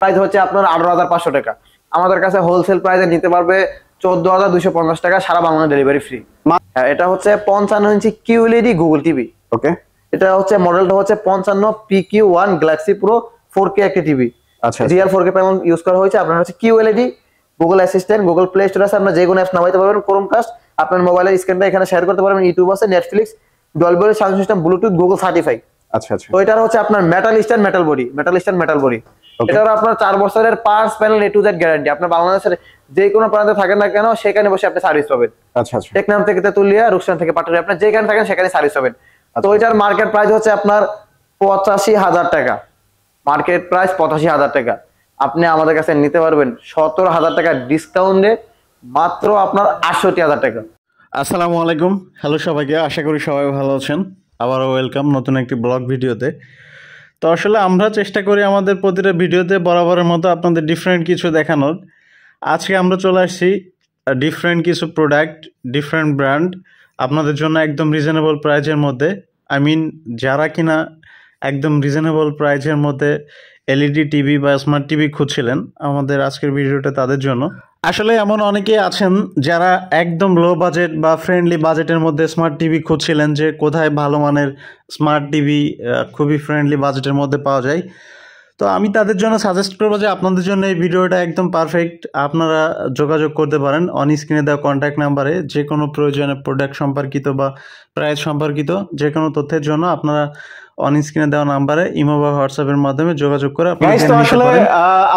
Price হচ্ছে আপনার আঠারো হাজার পাঁচশো টাকা আমাদের কাছে হোলসেল প্রাইসে নিতে পারবে চোদ্দ হাজার দুশো পঞ্চাশ টাকা সারা বাংলা ডেলিভারি ফ্রি এটা হচ্ছে পঞ্চান্ন inch QLED Google TV okay এটা হচ্ছে মডেলটা হচ্ছে পঞ্চান্ন P Q one Galaxy Pro four K একটি টিভি আচ্ছা GR four K panel use করা হয়েছে আপনার হচ্ছে QLED Google Assistant Google Play Store আছে আপনার যে কোনো অ্যাপস নামাইতে পারবেন ক্রোমকাস্ট আপনার মোবাইলের স্ক্রিনটা এখানে শেয়ার করতে পারবেন ইউটিউব আছে Netflix Dolby sound system Bluetooth Google certify আচ্ছা আচ্ছা তো এটা হচ্ছে আপনার metal stand metal body metal stand metal body এটার আপনার চার বছরের parts panel A to Z guarantee আপনার বাংলাদেশের যে কোনো প্রান্তে থাকেন না কেন সেখানে বসে আপনি সার্ভিস পাবেন আচ্ছা, আচ্ছা। টেকনাম থেকে তেতুলিয়া রুকসান থেকে পাটুরি আপনি যেখানে থাকেন সেখানে সার্ভিস পাবেন আচ্ছা। তো এটার মার্কেট প্রাইস হচ্ছে আপনার পঁচাশি হাজার টাকা মার্কেট প্রাইস পঁচাশি হাজার টাকা আপনি আমাদের কাছে নিতে পারবেন সতেরো হাজার টাকা ডিসকাউন্টে মাত্র আপনার আটষট্টি হাজার টাকা আসসালামু আলাইকুম হ্যালো সবাইকে আশা করি সবাই ভালো আছেন আবারও ওয়েলকাম নতুন একটি ব্লগ ভিডিওতে তো আসলে আমরা চেষ্টা করি আমাদের প্রতিটা ভিডিওতে বরাবরের মতো আপনাদের ডিফারেন্ট কিছু দেখানোর আজকে আমরা চলে আসছি ডিফারেন্ট কিছু প্রোডাক্ট ডিফারেন্ট ব্র্যান্ড আপনাদের জন্য একদম রিজনেবল প্রাইজের মধ্যে আই মিন যারা কিনা একদম রিজনেবল প্রাইজের মধ্যে এলইডি টিভি e বা স্মার্ট টিভি খুঁজছিলেন আমাদের আজকের ভিডিওটা তাদের জন্য আসলে এমন অনেকেই আছেন যারা একদম লো বাজেট বা ফ্রেন্ডলি বাজেটের মধ্যে স্মার্ট টিভি খুঁজছিলেন যে কোথায় ভালো মানের স্মার্ট টিভি খুবই ফ্রেন্ডলি বাজেটের মধ্যে পাওয়া যায় তো আমি তাদের জন্য সাজেস্ট করবো যে আপনাদের জন্য এই ভিডিওটা একদম পারফেক্ট আপনারা যোগাযোগ করতে পারেন অন স্ক্রিনে দেওয়া কন্ট্যাক্ট নাম্বারে যে কোনো প্রয়োজনে প্রোডাক্ট সম্পর্কিত বা প্রাইস সম্পর্কিত যে কোনো তথ্যের জন্য আপনারা অন স্ক্রিনে দেওয়া নাম্বারে ইমো বা হোয়াটসঅ্যাপের মাধ্যমে যোগাযোগ করে আসলে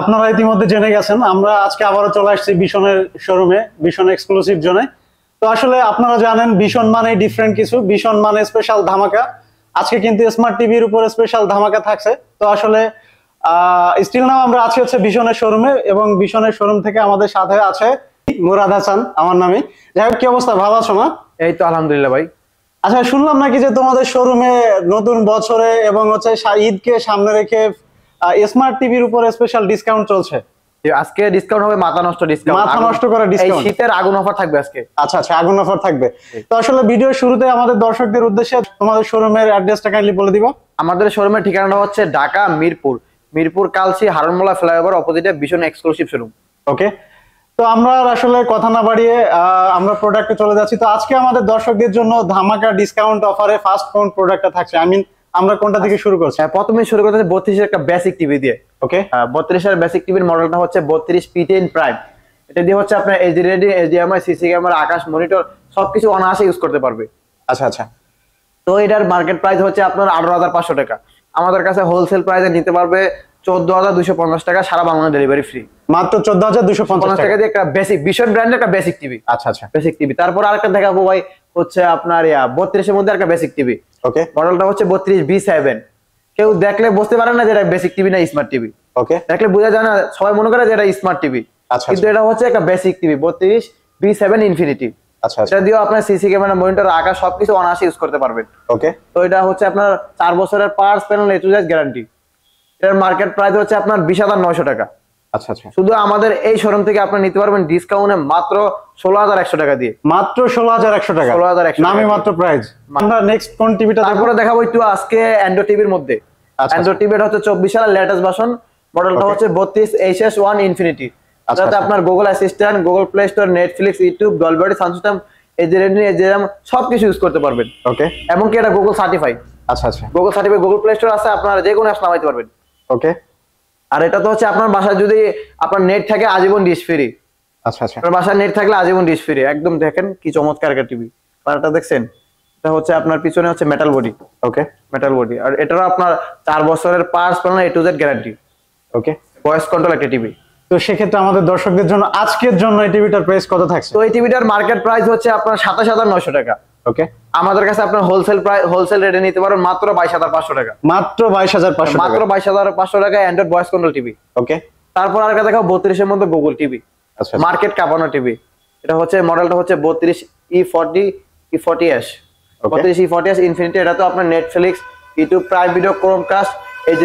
আপনারা ইতিমধ্যে জেনে গেছেন আমরা আজকে আবারও চলে আসছি বিশনের শোরুমে বিশন এক্সক্লুসিভ জোনে তো আসলে আপনারা জানেন বিশন মানে ডিফারেন্ট কিছু বিশন মানে স্পেশাল ধামাকা আজকে কিন্তু স্মার্ট টিভির উপর স্পেশাল ধামাকা থাকছে তো আসলে স্টিল নাও আমরা আছি হচ্ছে বিশনের শোরুমে এবং বিশনের শোরুম থেকে আমাদের সাথে আছে মুরাদ হাসান আমার নামে যাই হোক কি অবস্থা ভালো আছো না এই তো আলহামদুলিল্লাহ ভাই আচ্ছা শুনলাম নাকি যে তোমাদের শোরুমে নতুন বছরে এবং হচ্ছে ঈদকে সামনে রেখে স্মার্ট টিভির উপর স্পেশাল ডিসকাউন্ট চলছে আজকে ডিসকাউন্ট হবে মাথা নষ্ট ডিসকাউন্ট মাথা নষ্ট করে ডিসকাউন্ট শীতের আগুন অফার থাকবে আজকে আচ্ছা আচ্ছা আগুন অফার থাকবে তো আসলে ভিডিও শুরুতে আমাদের দর্শকদের উদ্দেশ্যে তোমাদের শোরুমের অ্যাড্রেসটা কাইন্ডলি বলে দিব আমাদের শোরুমের ঠিকানাটা হচ্ছে ঢাকা মিরপুর মিরপুর কালসি হারনমোলা ফ্লাইওভার অপোজিটে ভীষণ এক্সক্লুসিভ শোরুম ওকে তো আমরা আসলে কথা না বাড়িয়ে আমরা প্রোডাক্টে চলে যাচ্ছি তো আজকে আমাদের দর্শকদের জন্য ধামাকা ডিসকাউন্ট অফারে ফার্স্ট ফোন প্রোডাক্টটা থাকছে আই মিন আমরা কোনটা থেকে শুরু করছি হ্যাঁ, প্রথমে শুরু করতে বত্রিশের একটা বেসিক টিভি দিয়ে ওকে বত্রিশের বেসিক টিভির মডেলটা হচ্ছে বত্রিশ পি টেন প্রাইম এটা দিয়ে হচ্ছে আপনার HD ready HDMI CC camera আকাশ মনিটর সবকিছু অনায়াসে ইউজ করতে পারবে আচ্ছা আচ্ছা তো এটার মার্কেট প্রাইস হচ্ছে আপনার আঠারো হাজার পাঁচশো টাকা আমাদের কাছে হোলসেল প্রাইসে নিতে পারবে চোদ্দ হাজার দুশো পঞ্চাশ টাকা সারা বাংলা ডেলিভারি ফ্রি মাত্র চোদ্দ হাজার দুশো পঞ্চাশ টাকা দিয়ে একটা বেসিক ভীষণ ব্র্যান্ডের একটা বেসিক টিভি আচ্ছা আচ্ছা বেসিক টিভি তারপর আরেকটা দেখাবো ভাই হচ্ছে আপনার বত্রিশের মধ্যে একটা বেসিক টিভি ওকে মডেলটা হচ্ছে বত্রিশ বি সেভেন কেউ দেখলে বুঝতে পারে না যে এটা বেসিক টিভি না স্মার্ট টিভি ওকে দেখলে বোঝা যায় না সবাই মনে করে যে এটা স্মার্ট আচ্ছা, টিভি আচ্ছা কিন্তু এটা হচ্ছে একটা বেসিক টিভি বত্রিশ বি সেভেন ইনফিনিটি আচ্ছা এটা দিয়েও আপনার সিসি ক্যামেরা মনিটর আঁকা সবকিছু অনায়াসে ইউজ করতে পারবেন ওকে তো এটা হচ্ছে আপনার চার বছরের পার্স প্যানেল গ্যারান্টি এর মার্কেট প্রাইস হচ্ছে আপনার বিশ হাজার নয়শো টাকা আচ্ছা আচ্ছা শুধু আমাদের এই শোরুম থেকে আপনি নিতে পারবেন ডিসকাউন্টে মাত্র ষোলো হাজার একশো টাকা দিয়ে মাত্র ষোলো হাজার একশো টাকা ষোলো হাজার একশো নামে মাত্র প্রাইস আমরা নেক্সট কোন টিভিটা তারপরে দেখাবো একটু আজকে অ্যান্ড্রো টিভির মধ্যে অ্যান্ড্রো আচ্ছা, আচ্ছা। টিভিটা হচ্ছে চব্বিশ সালের লেটেস্ট ভার্সন মডেলটা হচ্ছে বত্রিশ এইচএস ওয়ান ইনফিনিটি তাতে আচ্ছা। আপনার Google Assistant Google Play Store Netflix YouTube গলবাড়ি সানসিস্টেম এই এজেরাম সবকিছু ইউজ করতে পারবেন ওকে এমনকি এটা গুগল সার্টিফাই আচ্ছা আচ্ছা Google certify Google Play Store আছে আপনারা যে কোনো অ্যাপস নামাইতে পারবেন ওকে আর এটা তো হচ্ছে আপনার বাসায় যদি আপনার নেট থাকে আজীবন ডিশ ফ্রি আচ্ছা আচ্ছা আপনার বাসায় নেট থাকলে আজীবন ডিশ ফ্রি একদম দেখেন কি চমৎকার একটা টিভি কালারটা দেখছেন এটা হচ্ছে আপনার পিছনে হচ্ছে metal body okay metal body আর এটারও আপনার চার বছরের পার্টস পালন A to Z guarantee okay voice control একটা টিভি তো সেক্ষেত্রে আমাদের দর্শকদের জন্য আজকের জন্য এই টিভিটার প্রাইস কত থাকছে তো এই টিভিটার মার্কেট প্রাইস হচ্ছে আপনার সাতাশ হাজার নয়শো টাকা ওকে আমাদের কাছে আপনার হোলসেল প্রাইস হোলসেল রেটে নিতে পারেন মাত্র 22500 টাকা মাত্র টাকা মাত্র 22500 টাকা Android voice control TV okay তারপর আর দেখাবো 32 এর মধ্যে গুগল টিভি মার্কেট কাপানো টিভি এটা হচ্ছে মডেলটা হচ্ছে ইনফিনিটি e e e এটা তো আপনার Netflix YouTube Prime Video Chromecast H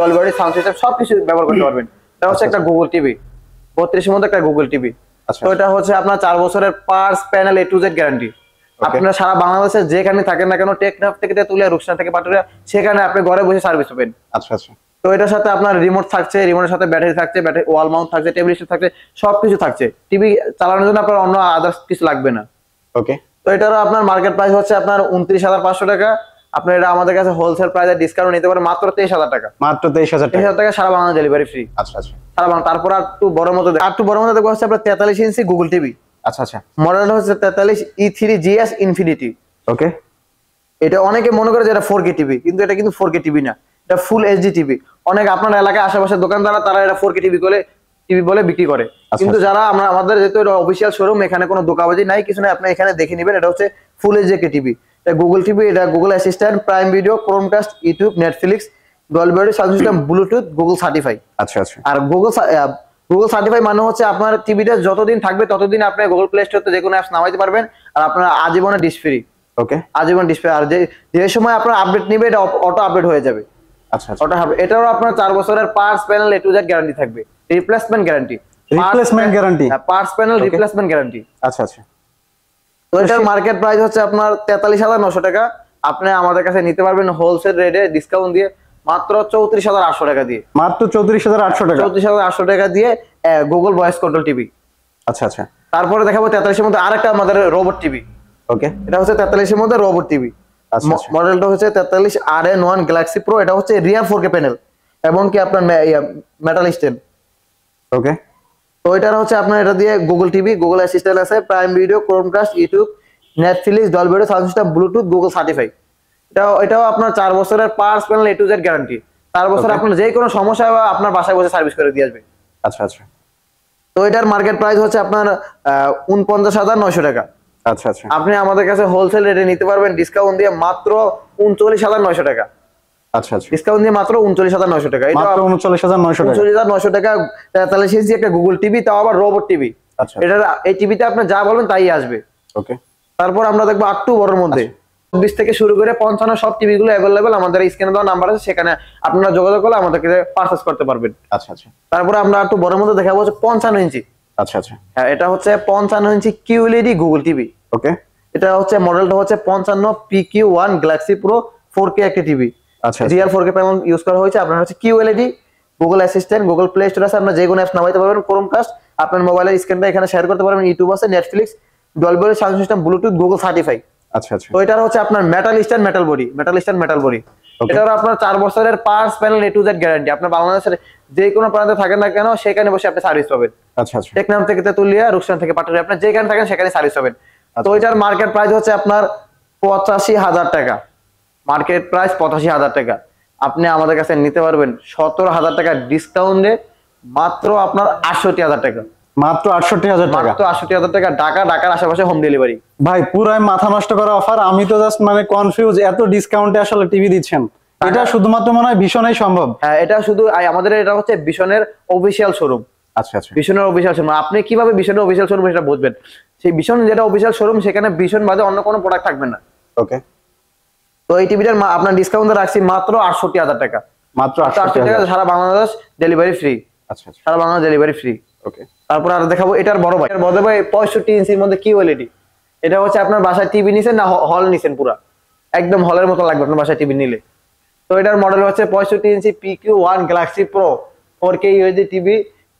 Dolby sound system সবকিছু ব্যবহার করতে পারবেন এটা হচ্ছে আচ্ছা, একটা গুগল আচ্ছা। টিভি বত্রিশের মধ্যে একটা গুগল টিভি আচ্ছা, তো এটা হচ্ছে আপনার চার বছরের parts panel A to Z guarantee আপনারা সারা বাংলাদেশে যেখানে থাকেন না কেন টেকনাফ থেকে তুলে রুকসান থেকে পাঠিয়ে সেখানে আপনি ঘরে বসে সার্ভিস পাবেন আচ্ছা আচ্ছা তো এটার সাথে আপনার রিমোট থাকছে রিমোটের সাথে ব্যাটারি থাকছে ব্যাটারি ওয়াল মাউন্ট থাকছে টেবিল থাকছে সবকিছু থাকছে টিভি চালানোর জন্য আপনার অন্য আদার্স কিছু লাগবে না ওকে তো এটারও আপনার মার্কেট প্রাইস হচ্ছে আপনার উনত্রিশ হাজার পাঁচশো টাকা আপনি এটা আমাদের কাছে হোলসেল প্রাইসে ডিসকাউন্ট নিতে পারে মাত্র তেইশ হাজার টাকা মাত্র তেইশ হাজার তেইশ হাজার টাকা সারা বাংলা ডেলিভারি ফ্রি আচ্ছা আচ্ছা সারা বাংলা তারপর আর একটু বড় মতো আর একটু বড় মতো দেখবো হচ্ছে আপনার তেতাল্লিশ ইঞ্চি গুগল টিভি আচ্ছা, আচ্ছা। e এটা অনেকে মনে করে যে টিভি টিভি না টিভি তারা বিক্রি করে আচ্ছা, কিন্তু যারা আমাদের যেহেতু শোরুম এখানে কোনো দোকাবাজি নাই কিছু নাই আপনি এখানে দেখে নিবেন এটা হচ্ছে ফুল কে টিভি এটা গুগল টিভি এটা Google Assistant Prime Video Chromecast YouTube Netflix Dolby sound system Bluetooth Google certify আচ্ছা আর গুগল গুগল সার্টিফাই মানে হচ্ছে আপনার টিভিটা যতদিন থাকবে ততদিন আপনি গুগল প্লে স্টোর যে কোনো অ্যাপস নামাইতে পারবেন আর আপনার আজীবনে ডিস ফ্রি ওকে আজীবন ডিসপ্লে আর যে যে সময় আপনার আপডেট নেবে এটা অটো আপডেট হয়ে যাবে আচ্ছা অটো হবে এটাও আপনার 4 বছরের parts panel A to Z guarantee থাকবে replacement guarantee replacement guarantee parts panel replacement guarantee আচ্ছা আচ্ছা তো এটার মার্কেট প্রাইস হচ্ছে আপনার 43900 টাকা আপনি আমাদের কাছে নিতে পারবেন হোলসেল রেটে ডিসকাউন্ট দিয়ে মাত্র চৌত্রিশ হাজার আটশো টাকা দিয়ে মাত্র চৌত্রিশ হাজার আটশো টাকা চৌত্রিশ হাজার আটশো টাকা দিয়ে গুগল ভয়েস কন্ট্রোল টিভি আচ্ছা আচ্ছা তারপরে দেখাবো তেতাল্লিশের মধ্যে আরেকটা আমাদের রোবট টিভি ওকে এটা হচ্ছে তেতাল্লিশের মধ্যে রোবট টিভি মডেলটা হচ্ছে তেতাল্লিশ আর এন ওয়ান গ্যালাক্সি প্রো এটা হচ্ছে রিয়ার ফোর কে প্যানেল এবং কি আপনার মেটাল স্টেন ওকে তো এটার হচ্ছে আপনার এটা দিয়ে গুগল টিভি গুগল অ্যাসিস্ট্যান্ট আছে Prime Video Chromecast YouTube Netflix Dolby sound system Bluetooth Google certify এটাও এটাও আপনার চার বছরের parts panel A to Z guarantee চার বছর আপনার যে কোনো সমস্যা আপনার বাসায় বসে সার্ভিস করে দিয়ে আসবে আচ্ছা আচ্ছা তো এটার মার্কেট প্রাইস হচ্ছে আপনার উনপঞ্চাশ হাজার নয়শো টাকা আচ্ছা আচ্ছা আপনি আমাদের কাছে হোলসেল রেটে নিতে পারবেন ডিসকাউন্ট দিয়ে মাত্র উনচল্লিশ হাজার নয়শো টাকা আচ্ছা আচ্ছা ডিসকাউন্ট দিয়ে মাত্র উনচল্লিশ হাজার নয়শো টাকা এটা উনচল্লিশ হাজার হাজার নয়শো টাকা একটা টিভি তাও আবার আচ্ছা। রোবট টিভি এই টিভিতে আপনি যা তাই আসবে ওকে তারপর আমরা দেখবো আটটু বড় মধ্যে আচ্ছা। চব্বিশ থেকে শুরু করে পঞ্চান্ন সব টিভি গুলো অ্যাভেলেবেল আমাদের স্ক্রিনে দেওয়া নাম্বার আছে সেখানে আপনারা যোগাযোগ করলে আমাদেরকে পারচেস করতে পারবেন আচ্ছা আচ্ছা তারপরে আমরা একটু বড় মধ্যে দেখাবো হচ্ছে পঞ্চান্ন ইঞ্চি আচ্ছা আচ্ছা হ্যাঁ এটা হচ্ছে পঞ্চান্ন inch QLED Google TV okay এটা হচ্ছে মডেলটা হচ্ছে পঞ্চান্ন P Q one Galaxy Pro four K একটি টিভি আচ্ছা GR four K panel use করা হয়েছে আপনার হচ্ছে QLED Google Assistant Google Play Store আছে আপনার যে কোনো অ্যাপস নামাইতে পারবেন কাস্ট আপনার মোবাইলের স্ক্রিনটা এখানে শেয়ার করতে পারবেন ইউটিউব আছে Netflix Dolby sound system Bluetooth Google certify আচ্ছা আচ্ছা এটা হচ্ছে আপনার metal stand metal body metal stand metal body এটা আপনার চার বছরের parts panel A to Z guarantee আপনার বাংলাদেশের যে কোনো প্রান্তে থাকেন না কেন সেখানে বসে আপনি সার্ভিস পাবেন আচ্ছা আচ্ছা টেকনাম থেকে তেতুলিয়া রুকসান থেকে পাটারি আপনি যেখানে থাকেন সেখানে সার্ভিস পাবেন আচ্ছা। তো এটার মার্কেট প্রাইস হচ্ছে আপনার পঁচাশি হাজার টাকা মার্কেট প্রাইস পঁচাশি হাজার টাকা আপনি আমাদের কাছে নিতে পারবেন সতেরো হাজার টাকা ডিসকাউন্টে মাত্র আপনার আটষট্টি হাজার টাকা মাত্র আটষট্টি হাজার টাকা তো আটষট্টি হাজার টাকা ঢাকা ঢাকার আশেপাশে হোম ডেলিভারি ভাই পুরাই মাথা নষ্ট করা অফার আমি তো জাস্ট মানে কনফিউজ এত ডিসকাউন্টে আসলে টিভি দিচ্ছেন হ্যাঁ। এটা শুধুমাত্র মনে হয় ভীষণই সম্ভব হ্যাঁ এটা শুধু আমাদের এটা হচ্ছে ভীষণের অফিসিয়াল শোরুম আচ্ছা আচ্ছা ভীষণের অফিসিয়াল শোরুম আপনি কিভাবে ভীষণের সেটা বুঝবেন সেই ভীষণ যেটা অফিসিয়াল শোরুম সেখানে ভীষণ বাজে অন্য কোনো প্রোডাক্ট থাকবে না ওকে তো এই টিভিটার আপনার ডিসকাউন্ট রাখছি মাত্র আটষট্টি হাজার টাকা মাত্র আটষট্টি টাকা সারা বাংলাদেশ ডেলিভারি আচ্ছা, ফ্রি আচ্ছা সারা বাংলাদেশ ডেলিভারি ফ্রি ওকে তারপর আর দেখাবো এটার বড় ভাই বড় ভাই পঁয়ষট্টি ইঞ্চির মধ্যে কি ওএলইডি এটা হচ্ছে আপনার বাসায় টিভি নিছেন না হল নিছেন পুরা একদম হলের মতো লাগবে আপনার বাসায় টিভি নিলে তো এটার মডেল হচ্ছে পঁয়ষট্টি inch P Q one Galaxy Pro four K USD TV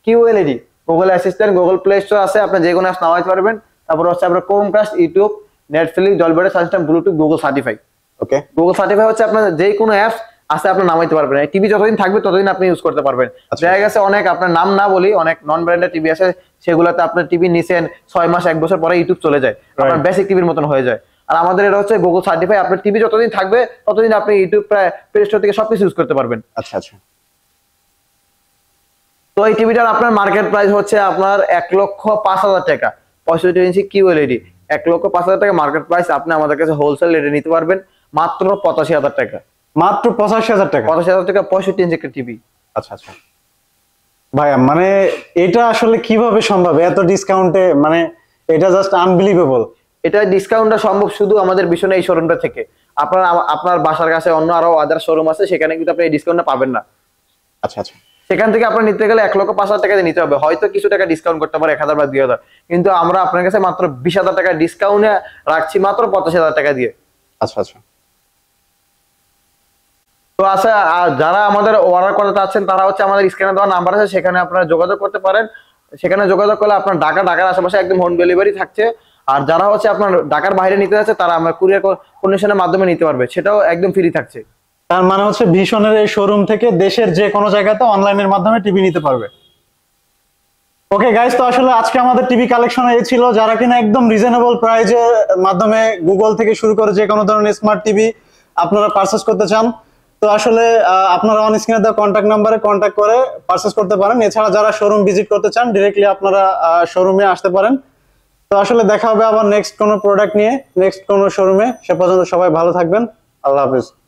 Q LED Google Assistant Google Play Store আছে আপনি যে কোনো অ্যাপস নামাইতে পারবেন তারপর হচ্ছে আপনার কাস্ট ইউটিউব নেটফ্লিক্স জলবেটা সাজেস্টাম Bluetooth Google certify okay Google certify হচ্ছে আপনার যে কোনো অ্যাপস আস্তে আপনার নামাইতে পারবেন টিভি যতদিন থাকবে ততদিন আপনি ইউজ করতে পারবেন আচ্ছা, আচ্ছা। দেখা গেছে অনেক আপনার নাম না বলি অনেক নন ব্র্যান্ডেড টিভি আছে সেগুলোতে আপনার টিভি নিছেন ছয় মাস এক বছর পরে ইউটিউব চলে যায় আপনার বেসিক টিভির মতন হয়ে যায় আর আমাদের এটা হচ্ছে গুগল সার্টিফাই আপনার টিভি যতদিন থাকবে ততদিন আপনি ইউটিউব প্রায় প্লে স্টোর থেকে সবকিছু ইউজ করতে পারবেন আচ্ছা আচ্ছা তো এই টিভিটার আপনার মার্কেট প্রাইস হচ্ছে আপনার এক লক্ষ পাঁচ হাজার টাকা পঁয়ষট্টি ইঞ্চি কিউএলইডি e এক লক্ষ পাঁচ হাজার টাকা মার্কেট প্রাইস আপনি আমাদের কাছে হোলসেল রেটে নিতে পারবেন মাত্র পঁচাশি হাজার টাকা মাত্র পঁচাশি হাজার টাকা পঁচাশি হাজার টাকা পঁয়ষট্টি ইঞ্চি একটা টিভি আচ্ছা আচ্ছা ভাইয়া মানে এটা আসলে কিভাবে সম্ভব এত ডিসকাউন্টে মানে এটা জাস্ট আনবিলিভেবল এটা ডিসকাউন্টটা সম্ভব শুধু আমাদের বিষয় এই শোরুমটা থেকে আপনার আপনার বাসার কাছে অন্য আরো আদার শোরুম আছে সেখানে কিন্তু আপনি এই ডিসকাউন্টটা পাবেন না আচ্ছা আচ্ছা সেখান থেকে আপনার নিতে গেলে এক লক্ষ পাঁচ হাজার টাকা নিতে হবে হয়তো কিছু টাকা ডিসকাউন্ট করতে পারে এক হাজার বা দুই হাজার কিন্তু আমরা আপনার কাছে মাত্র বিশ হাজার টাকা ডিসকাউন্টে রাখছি মাত্র পঁচাশি হাজার টাকা দিয়ে আচ্ছা আচ্ছা তো আচ্ছা যারা আমাদের অর্ডার করতে চাচ্ছেন তারা হচ্ছে আমাদের স্ক্রিনে দেওয়া নাম্বার আছে সেখানে আপনারা যোগাযোগ করতে পারেন সেখানে যোগাযোগ করলে আপনার ঢাকা ঢাকার আশেপাশে একদম হোম ডেলিভারি থাকছে আর যারা হচ্ছে আপনার ঢাকার বাইরে নিতে যাচ্ছে তারা আমরা কুরিয়ার কন্ডিশনের মাধ্যমে নিতে পারবে সেটাও একদম ফ্রি থাকছে তার মানে হচ্ছে ভিশনের এই শোরুম থেকে দেশের যে কোনো জায়গাতে অনলাইনের মাধ্যমে টিভি নিতে পারবে ওকে গাইজ তো আসলে আজকে আমাদের টিভি কালেকশন এই ছিল যারা কিনা একদম রিজনেবল প্রাইজের মাধ্যমে গুগল থেকে শুরু করে যে কোনো ধরনের স্মার্ট টিভি আপনারা পারচেস করতে চান তো আসলে আপনারা অন স্ক্রিনে দেওয়া কন্ট্যাক্ট নাম্বারে কন্ট্যাক্ট করে পারচেস করতে পারেন এছাড়া যারা শোরুম ভিজিট করতে চান ডিরেক্টলি আপনারা শোরুমে আসতে পারেন তো আসলে দেখা হবে আবার নেক্সট কোনো প্রোডাক্ট নিয়ে নেক্সট কোনো শোরুমে সে পর্যন্ত সবাই ভালো থাকবেন আল্লাহ হাফিজ